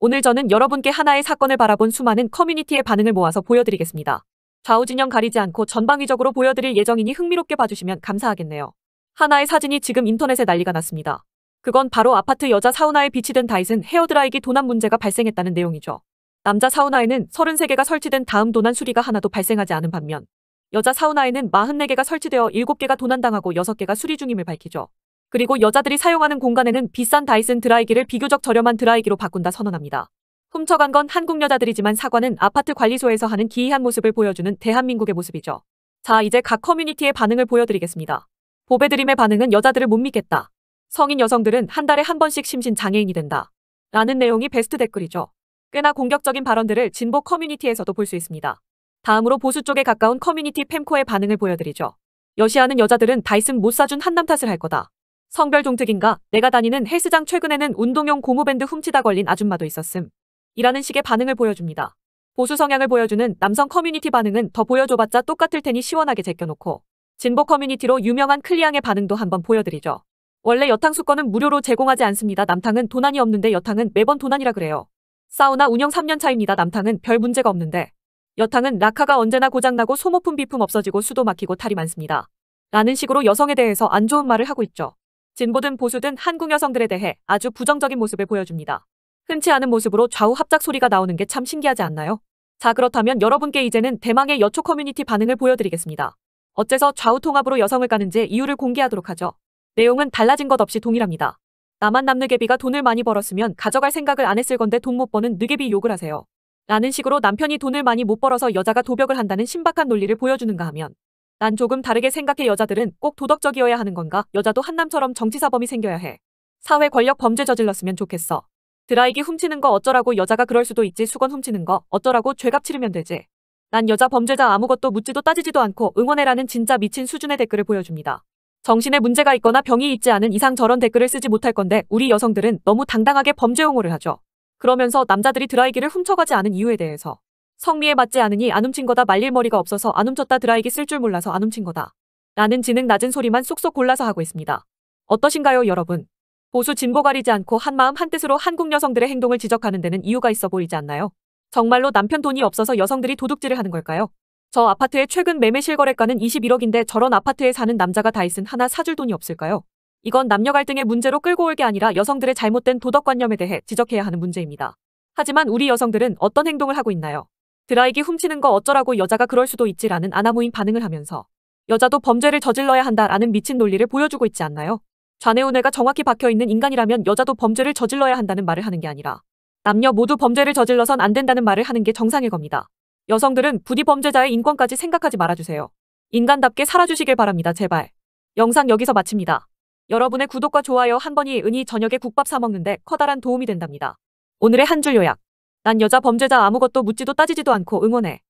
오늘 저는 여러분께 하나의 사건을 바라본 수많은 커뮤니티의 반응을 모아서 보여드리겠습니다. 좌우진영 가리지 않고 전방위적으로 보여드릴 예정이니 흥미롭게 봐주시면 감사하겠네요. 하나의 사진이 지금 인터넷에 난리가 났습니다. 그건 바로 아파트 여자 사우나에 비치된 다이슨 헤어드라이기 도난 문제가 발생했다는 내용이죠. 남자 사우나에는 33개가 설치된 다음 도난 수리가 하나도 발생하지 않은 반면 여자 사우나에는 44개가 설치되어 7개가 도난당하고 6개가 수리 중임을 밝히죠. 그리고 여자들이 사용하는 공간에는 비싼 다이슨 드라이기를 비교적 저렴한 드라이기로 바꾼다 선언합니다. 훔쳐간 건 한국 여자들이지만 사과는 아파트 관리소에서 하는 기이한 모습을 보여주는 대한민국의 모습이죠. 자 이제 각 커뮤니티의 반응을 보여드리겠습니다. 보배드림의 반응은 여자들을 못 믿겠다. 성인 여성들은 한 달에 한 번씩 심신장애인이 된다. 라는 내용이 베스트 댓글이죠. 꽤나 공격적인 발언들을 진보 커뮤니티에서도 볼 수 있습니다. 다음으로 보수 쪽에 가까운 커뮤니티 펨코의 반응을 보여드리죠. 여시하는 여자들은 다이슨 못 사준 한남 탓을 할 거다. 성별 종특인가? 내가 다니는 헬스장 최근에는 운동용 고무밴드 훔치다 걸린 아줌마도 있었음. 이라는 식의 반응을 보여줍니다. 보수 성향을 보여주는 남성 커뮤니티 반응은 더 보여줘봤자 똑같을 테니 시원하게 제껴놓고 진보 커뮤니티로 유명한 클리앙의 반응도 한번 보여드리죠. 원래 여탕 수건은 무료로 제공하지 않습니다. 남탕은 도난이 없는데 여탕은 매번 도난이라 그래요. 사우나 운영 3년 차입니다. 남탕은 별 문제가 없는데 여탕은 라카가 언제나 고장나고 소모품 비품 없어지고 수도 막히고 탈이 많습니다. 라는 식으로 여성에 대해서 안 좋은 말을 하고 있죠. 진보든 보수든 한국 여성들에 대해 아주 부정적인 모습을 보여줍니다. 흔치 않은 모습으로 좌우 합작 소리가 나오는 게 참 신기하지 않나요? 자 그렇다면 여러분께 이제는 대망의 여초 커뮤니티 반응을 보여드리겠습니다. 어째서 좌우 통합으로 여성을 까는지 이유를 공개하도록 하죠. 내용은 달라진 것 없이 동일합니다. 나만 남느개비가 돈을 많이 벌었으면 가져갈 생각을 안 했을 건데 돈 못 버는 느개비 욕을 하세요. 라는 식으로 남편이 돈을 많이 못 벌어서 여자가 도벽을 한다는 신박한 논리를 보여주는가 하면 난 조금 다르게 생각해 여자들은 꼭 도덕적이어야 하는 건가? 여자도 한남처럼 정치사범이 생겨야 해. 사회 권력 범죄 저질렀으면 좋겠어. 드라이기 훔치는 거 어쩌라고 여자가 그럴 수도 있지 수건 훔치는 거 어쩌라고 죄값 치르면 되지. 난 여자 범죄자 아무것도 묻지도 따지지도 않고 응원해라는 진짜 미친 수준의 댓글을 보여줍니다. 정신에 문제가 있거나 병이 있지 않은 이상 저런 댓글을 쓰지 못할 건데 우리 여성들은 너무 당당하게 범죄 용어를 하죠. 그러면서 남자들이 드라이기를 훔쳐가지 않은 이유에 대해서 성미에 맞지 않으니 안 훔친 거다 말릴 머리가 없어서 안 훔쳤다 드라이기 쓸 줄 몰라서 안 훔친 거다. 라는 지능 낮은 소리만 쏙쏙 골라서 하고 있습니다. 어떠신가요 여러분? 보수 진보 가리지 않고 한마음 한뜻으로 한국 여성들의 행동을 지적하는 데는 이유가 있어 보이지 않나요? 정말로 남편 돈이 없어서 여성들이 도둑질을 하는 걸까요? 저 아파트의 최근 매매 실거래가는 21억인데 저런 아파트에 사는 남자가 다이슨 하나 사줄 돈이 없을까요? 이건 남녀 갈등의 문제로 끌고 올 게 아니라 여성들의 잘못된 도덕관념에 대해 지적해야 하는 문제입니다. 하지만 우리 여성들은 어떤 행동을 하고 있나요? 드라이기 훔치는 거 어쩌라고 여자가 그럴 수도 있지라는 아나무인 반응을 하면서 여자도 범죄를 저질러야 한다라는 미친 논리를 보여주고 있지 않나요? 좌뇌우뇌가 정확히 박혀있는 인간이라면 여자도 범죄를 저질러야 한다는 말을 하는 게 아니라 남녀 모두 범죄를 저질러선 안 된다는 말을 하는 게 정상일 겁니다. 여성들은 부디 범죄자의 인권까지 생각하지 말아주세요. 인간답게 살아주시길 바랍니다. 제발. 영상 여기서 마칩니다. 여러분의 구독과 좋아요 한 번이 은희 저녁에 국밥 사 먹는데 커다란 도움이 된답니다. 오늘의 한 줄 요약. 난 여자 범죄자 아무것도 묻지도 따지지도 않고 응원해.